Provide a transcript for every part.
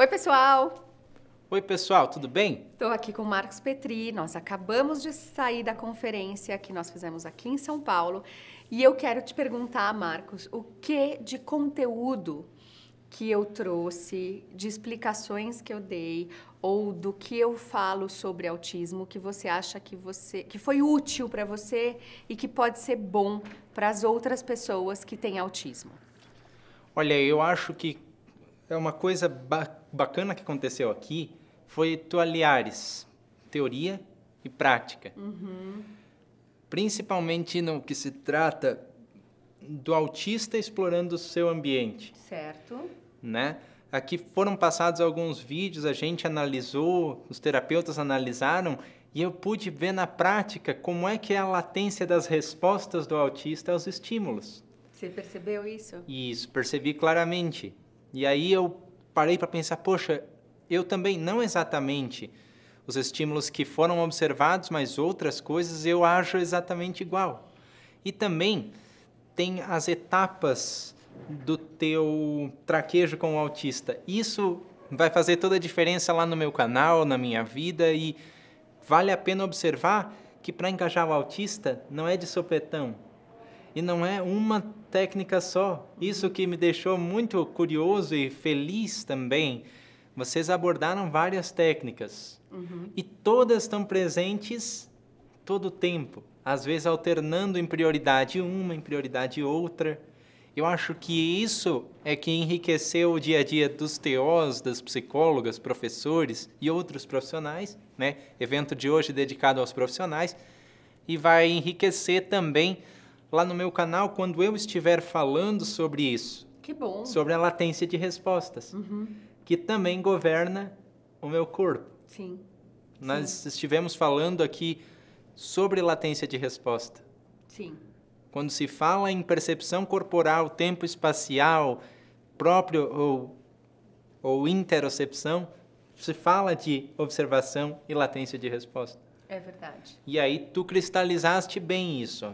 Oi, pessoal! Oi, pessoal, tudo bem? Estou aqui com o Marcos Petri. Nós acabamos de sair da conferência que nós fizemos aqui em São Paulo e eu quero te perguntar, Marcos, o que de conteúdo que eu trouxe, de explicações que eu dei ou do que eu falo sobre autismo que você acha que você que foi útil para você e que pode ser bom para as outras pessoas que têm autismo? Olha, eu acho que é uma coisa bacana bacana que aconteceu aqui foi tu aliares teoria e prática. Uhum. Principalmente no que se trata do autista explorando o seu ambiente. Certo. Né? Aqui foram passados alguns vídeos, a gente analisou, os terapeutas analisaram e eu pude ver na prática como é que é a latência das respostas do autista aos estímulos. Você percebeu isso? Isso, percebi claramente. E aí eu parei para pensar, poxa, eu também não exatamente os estímulos que foram observados, mas outras coisas eu acho exatamente igual. E também tem as etapas do teu traquejo com o autista. Isso vai fazer toda a diferença lá no meu canal, na minha vida e vale a pena observar que para engajar o autista não é de sopetão, e não é uma técnica só. Isso que me deixou muito curioso e feliz também. Vocês abordaram várias técnicas uhum. e todas estão presentes todo o tempo, às vezes alternando em prioridade uma, em prioridade outra. Eu acho que isso é que enriqueceu o dia a dia dos teós, das psicólogas, professores e outros profissionais, né? Evento de hoje dedicado aos profissionais e vai enriquecer também lá no meu canal quando eu estiver falando sobre isso. Que bom. Sobre a latência de respostas, uhum. que também governa o meu corpo. Sim. Nós Sim. estivemos falando aqui sobre latência de resposta. Sim. Quando se fala em percepção corporal, tempo espacial, próprio ou, ou interocepção, se fala de observação e latência de resposta. É verdade. E aí tu cristalizaste bem isso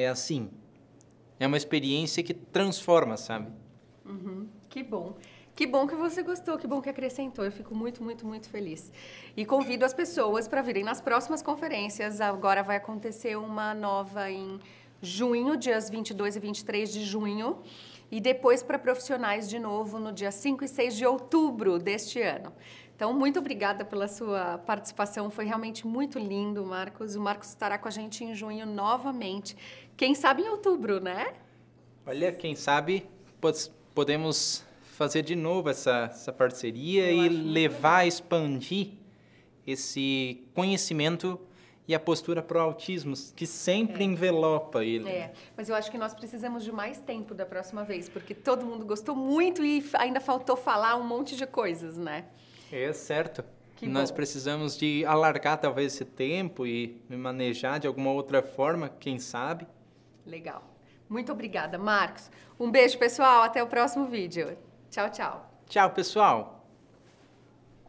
é assim. É uma experiência que transforma, sabe? Uhum. Que bom. Que bom que você gostou, que bom que acrescentou. Eu fico muito, muito, muito feliz. E convido as pessoas para virem nas próximas conferências. Agora vai acontecer uma nova em junho, dias 22 e 23 de junho. E depois para profissionais de novo no dia 5 e 6 de outubro deste ano. Então, muito obrigada pela sua participação. Foi realmente muito lindo, Marcos. O Marcos estará com a gente em junho novamente. Quem sabe em outubro, né? Olha, quem sabe podemos fazer de novo essa, essa parceria Eu e levar, que... expandir esse conhecimento e a postura para o autismo, que sempre é. envelopa ele. É, mas eu acho que nós precisamos de mais tempo da próxima vez, porque todo mundo gostou muito e ainda faltou falar um monte de coisas, né? É certo. Que Nós bom. precisamos de alargar talvez esse tempo e me manejar de alguma outra forma, quem sabe. Legal. Muito obrigada, Marcos. Um beijo, pessoal. Até o próximo vídeo. Tchau, tchau. Tchau, pessoal.